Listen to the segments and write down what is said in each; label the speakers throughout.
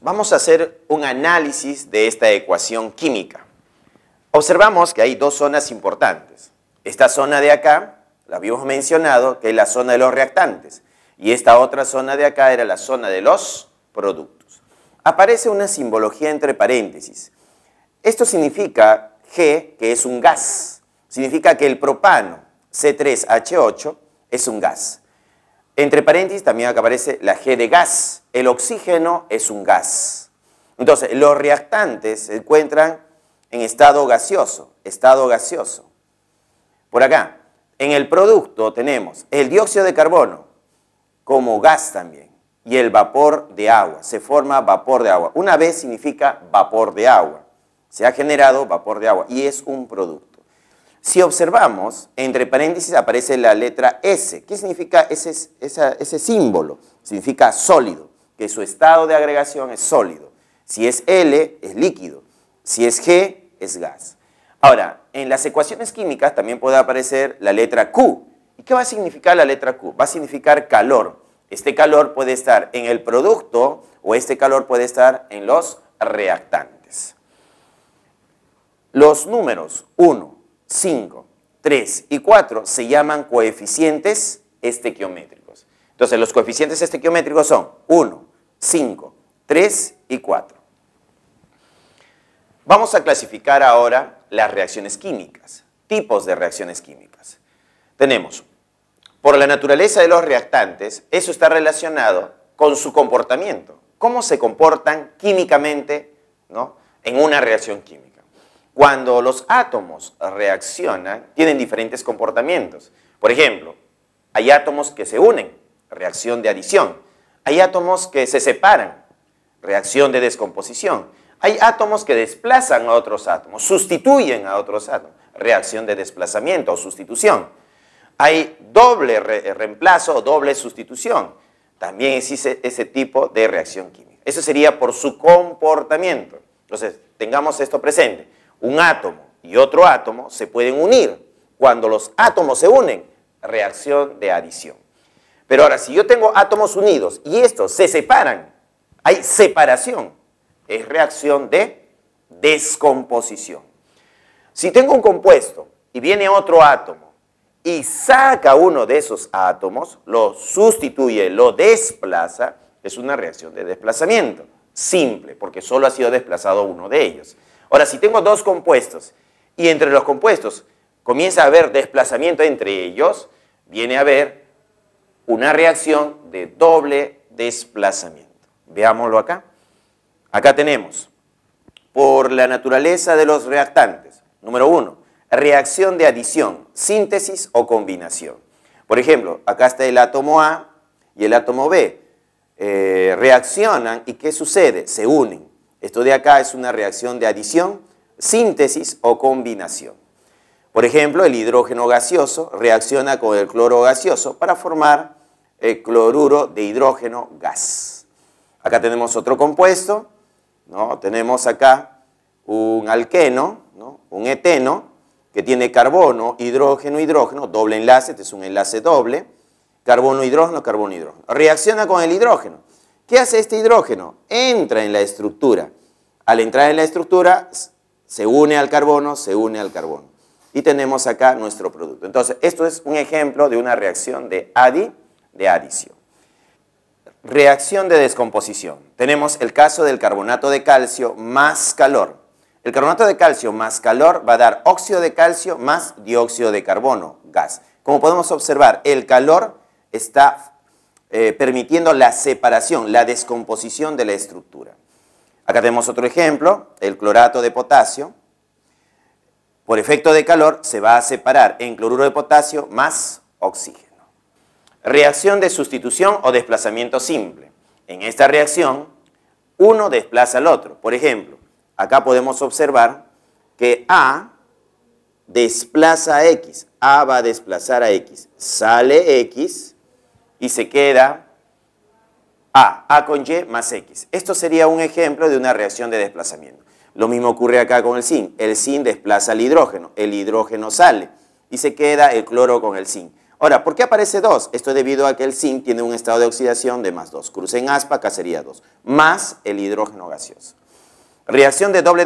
Speaker 1: Vamos a hacer un análisis de esta ecuación química. Observamos que hay dos zonas importantes. Esta zona de acá, la habíamos mencionado, que es la zona de los reactantes. Y esta otra zona de acá era la zona de los productos. Aparece una simbología entre paréntesis. Esto significa G, que es un gas. Significa que el propano C3H8 es un gas. Entre paréntesis también acá aparece la G de gas. El oxígeno es un gas. Entonces, los reactantes se encuentran en estado gaseoso, estado gaseoso. Por acá, en el producto tenemos el dióxido de carbono como gas también y el vapor de agua. Se forma vapor de agua. Una vez significa vapor de agua. Se ha generado vapor de agua y es un producto. Si observamos, entre paréntesis aparece la letra S. ¿Qué significa ese, símbolo? Significa sólido, que su estado de agregación es sólido. Si es L, es líquido. Si es G, es gas. Ahora, en las ecuaciones químicas también puede aparecer la letra Q. ¿Y qué va a significar la letra Q? Va a significar calor. Este calor puede estar en el producto o este calor puede estar en los reactantes. Los números 1, 5, 3 y 4 se llaman coeficientes estequiométricos. Entonces, los coeficientes estequiométricos son 1, 5, 3 y 4. Vamos a clasificar ahora las reacciones químicas, tipos de reacciones químicas. Tenemos, por la naturaleza de los reactantes, eso está relacionado con su comportamiento, cómo se comportan químicamente en una reacción química. Cuando los átomos reaccionan, tienen diferentes comportamientos. Por ejemplo, hay átomos que se unen, reacción de adición. Hay átomos que se separan, reacción de descomposición. Hay átomos que desplazan a otros átomos, sustituyen a otros átomos, reacción de desplazamiento o sustitución. Hay doble eh, reemplazo o doble sustitución. También existe ese tipo de reacción química. Eso sería por su comportamiento. Entonces, tengamos esto presente un átomo y otro átomo se pueden unir. Cuando los átomos se unen, reacción de adición. Pero ahora, si yo tengo átomos unidos y estos se separan, hay separación, es reacción de descomposición. Si tengo un compuesto y viene otro átomo y saca uno de esos átomos, lo sustituye, lo desplaza, es una reacción de desplazamiento, simple, porque solo ha sido desplazado uno de ellos. Ahora, si tengo dos compuestos y entre los compuestos comienza a haber desplazamiento entre ellos, viene a haber una reacción de doble desplazamiento. Veámoslo acá. Acá tenemos, por la naturaleza de los reactantes, número uno, reacción de adición, síntesis o combinación. Por ejemplo, acá está el átomo A y el átomo B. Eh, reaccionan y ¿qué sucede? Se unen. Esto de acá es una reacción de adición, síntesis o combinación. Por ejemplo, el hidrógeno gaseoso reacciona con el cloro gaseoso para formar el cloruro de hidrógeno gas. Acá tenemos otro compuesto, ¿no? tenemos acá un alqueno, un eteno, que tiene carbono, hidrógeno, hidrógeno, doble enlace, este es un enlace doble, carbono, hidrógeno, carbono, hidrógeno. Reacciona con el hidrógeno ¿Qué hace este hidrógeno? Entra en la estructura. Al entrar en la estructura, se une al carbono, se une al carbono. Y tenemos acá nuestro producto. Entonces, esto es un ejemplo de una reacción de adi, de adición. Reacción de descomposición. Tenemos el caso del carbonato de calcio más calor. El carbonato de calcio más calor va a dar óxido de calcio más dióxido de carbono, gas. Como podemos observar, el calor está eh, permitiendo la separación, la descomposición de la estructura. Acá tenemos otro ejemplo, el clorato de potasio. Por efecto de calor se va a separar en cloruro de potasio más oxígeno. Reacción de sustitución o desplazamiento simple. En esta reacción, uno desplaza al otro. Por ejemplo, acá podemos observar que A desplaza a X. A va a desplazar a X. Sale X y se queda A, A con Y más X. Esto sería un ejemplo de una reacción de desplazamiento. Lo mismo ocurre acá con el zinc. El zinc desplaza el hidrógeno, el hidrógeno sale y se queda el cloro con el zinc. Ahora, ¿por qué aparece 2? Esto es debido a que el zinc tiene un estado de oxidación de más 2. Crucen aspa, acá sería 2, más el hidrógeno gaseoso. Reacción de doble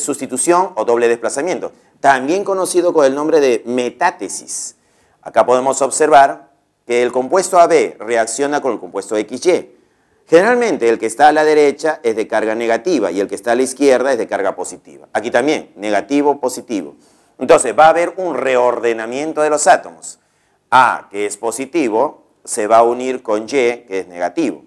Speaker 1: sustitución o doble desplazamiento, también conocido con el nombre de metátesis. Acá podemos observar que el compuesto AB reacciona con el compuesto XY. Generalmente el que está a la derecha es de carga negativa y el que está a la izquierda es de carga positiva. Aquí también, negativo, positivo. Entonces va a haber un reordenamiento de los átomos. A, que es positivo, se va a unir con Y, que es negativo.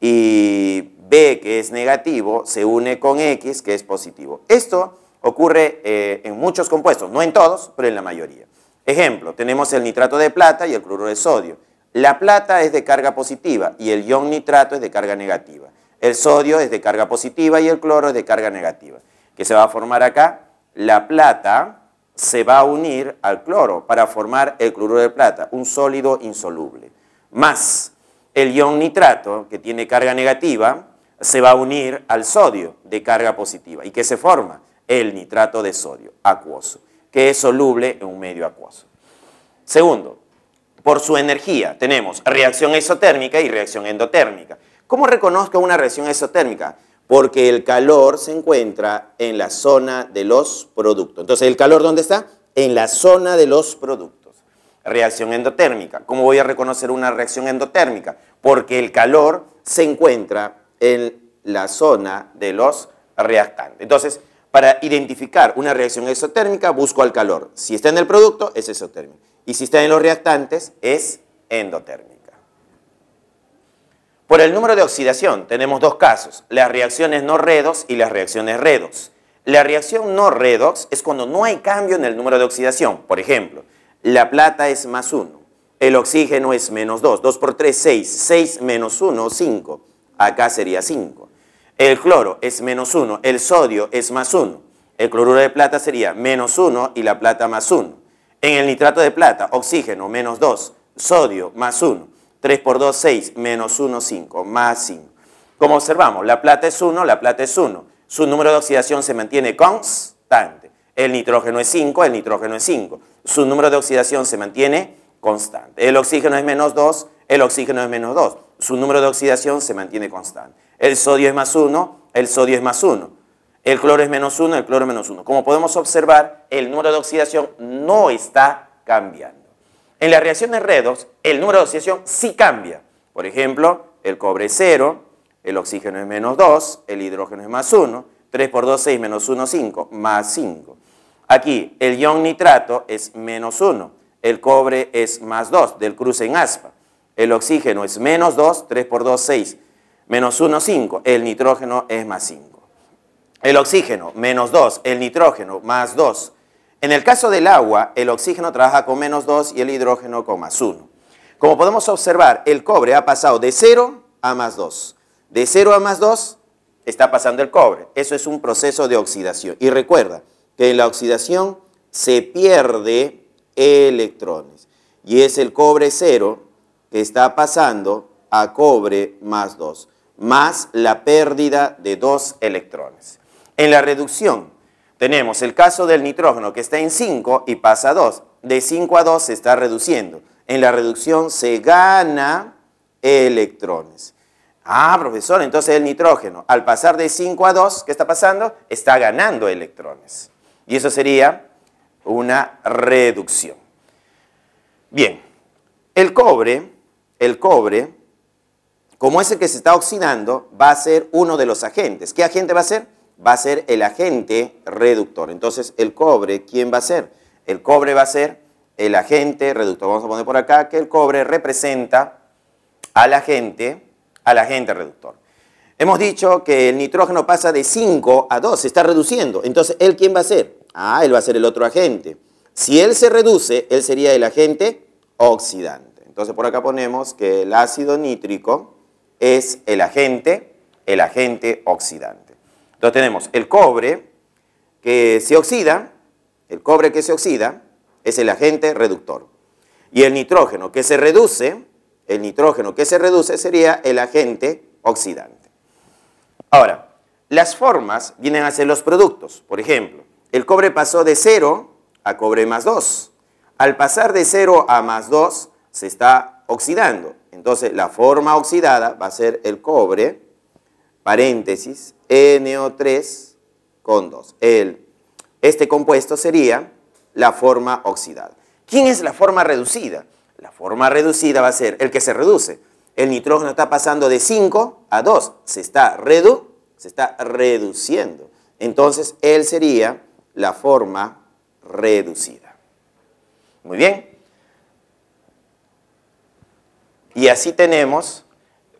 Speaker 1: Y B, que es negativo, se une con X, que es positivo. Esto ocurre eh, en muchos compuestos, no en todos, pero en la mayoría. Ejemplo, tenemos el nitrato de plata y el cloro de sodio. La plata es de carga positiva y el ion nitrato es de carga negativa. El sodio es de carga positiva y el cloro es de carga negativa. ¿Qué se va a formar acá? La plata se va a unir al cloro para formar el cloro de plata, un sólido insoluble. Más el ion nitrato, que tiene carga negativa, se va a unir al sodio de carga positiva. ¿Y qué se forma? El nitrato de sodio acuoso que es soluble en un medio acuoso. Segundo, por su energía tenemos reacción exotérmica y reacción endotérmica. ¿Cómo reconozco una reacción exotérmica? Porque el calor se encuentra en la zona de los productos. Entonces, ¿el calor dónde está? En la zona de los productos. Reacción endotérmica. ¿Cómo voy a reconocer una reacción endotérmica? Porque el calor se encuentra en la zona de los reactantes. Entonces, para identificar una reacción exotérmica, busco al calor. Si está en el producto, es exotérmica. Y si está en los reactantes, es endotérmica. Por el número de oxidación, tenemos dos casos, las reacciones no redox y las reacciones redox. La reacción no redox es cuando no hay cambio en el número de oxidación. Por ejemplo, la plata es más 1, el oxígeno es menos 2, 2 por 3, 6, 6 menos 1, 5. Acá sería 5. El cloro es menos 1, el sodio es más 1. El cloruro de plata sería menos 1 y la plata más 1. En el nitrato de plata, oxígeno menos 2, sodio más 1. 3 por 2, 6, menos 1, 5, más 5. Como observamos, la plata es 1, la plata es 1. Su número de oxidación se mantiene constante. El nitrógeno es 5, el nitrógeno es 5. Su número de oxidación se mantiene constante. El oxígeno es menos 2, el oxígeno es menos 2. Su número de oxidación se mantiene constante. El sodio es más 1, el sodio es más 1. El cloro es menos 1, el cloro es menos 1. Como podemos observar, el número de oxidación no está cambiando. En las reacciones e redox, el número de oxidación sí cambia. Por ejemplo, el cobre es 0, el oxígeno es menos 2, el hidrógeno es más 1, 3 por 2, 6, menos 1, 5, más 5. Aquí, el ion nitrato es menos 1, el cobre es más 2, del cruce en aspa. El oxígeno es menos 2, 3 por 2, 6, menos 1, 5, el nitrógeno es más 5. El oxígeno, menos 2, el nitrógeno, más 2. En el caso del agua, el oxígeno trabaja con menos 2 y el hidrógeno con más 1. Como podemos observar, el cobre ha pasado de 0 a más 2. De 0 a más 2 está pasando el cobre. Eso es un proceso de oxidación. Y recuerda que en la oxidación se pierde electrones. Y es el cobre 0 que está pasando a cobre más 2 más la pérdida de dos electrones. En la reducción tenemos el caso del nitrógeno que está en 5 y pasa a 2. De 5 a 2 se está reduciendo. En la reducción se gana electrones. Ah, profesor, entonces el nitrógeno, al pasar de 5 a 2, ¿qué está pasando? Está ganando electrones. Y eso sería una reducción. Bien, el cobre, el cobre como es el que se está oxidando, va a ser uno de los agentes. ¿Qué agente va a ser? Va a ser el agente reductor. Entonces, el cobre, ¿quién va a ser? El cobre va a ser el agente reductor. Vamos a poner por acá que el cobre representa al agente, al agente reductor. Hemos dicho que el nitrógeno pasa de 5 a 2, se está reduciendo. Entonces, ¿él quién va a ser? Ah, él va a ser el otro agente. Si él se reduce, él sería el agente oxidante. Entonces, por acá ponemos que el ácido nítrico es el agente, el agente oxidante. Entonces tenemos el cobre que se oxida, el cobre que se oxida es el agente reductor. Y el nitrógeno que se reduce, el nitrógeno que se reduce sería el agente oxidante. Ahora, las formas vienen a ser los productos. Por ejemplo, el cobre pasó de 0 a cobre más 2. Al pasar de 0 a más 2 se está oxidando. Entonces, la forma oxidada va a ser el cobre, paréntesis, NO3 con 2. El, este compuesto sería la forma oxidada. ¿Quién es la forma reducida? La forma reducida va a ser el que se reduce. El nitrógeno está pasando de 5 a 2, se se está reduciendo. Entonces, él sería la forma reducida. Muy bien. Y así tenemos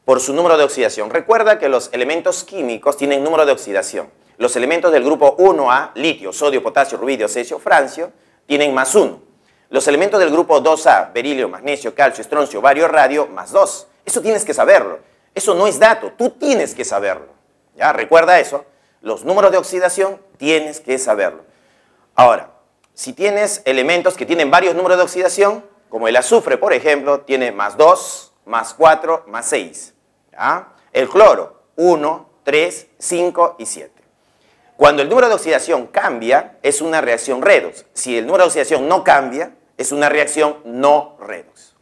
Speaker 1: por su número de oxidación. Recuerda que los elementos químicos tienen número de oxidación. Los elementos del grupo 1A, litio, sodio, potasio, rubidio, cesio, francio, tienen más 1. Los elementos del grupo 2A, berilio, magnesio, calcio, estroncio, bario, radio, más 2. Eso tienes que saberlo. Eso no es dato, tú tienes que saberlo. ¿Ya? Recuerda eso. Los números de oxidación tienes que saberlo. Ahora, si tienes elementos que tienen varios números de oxidación, como el azufre, por ejemplo, tiene más 2, más 4, más 6. El cloro, 1, 3, 5 y 7. Cuando el número de oxidación cambia, es una reacción redox. Si el número de oxidación no cambia, es una reacción no redox.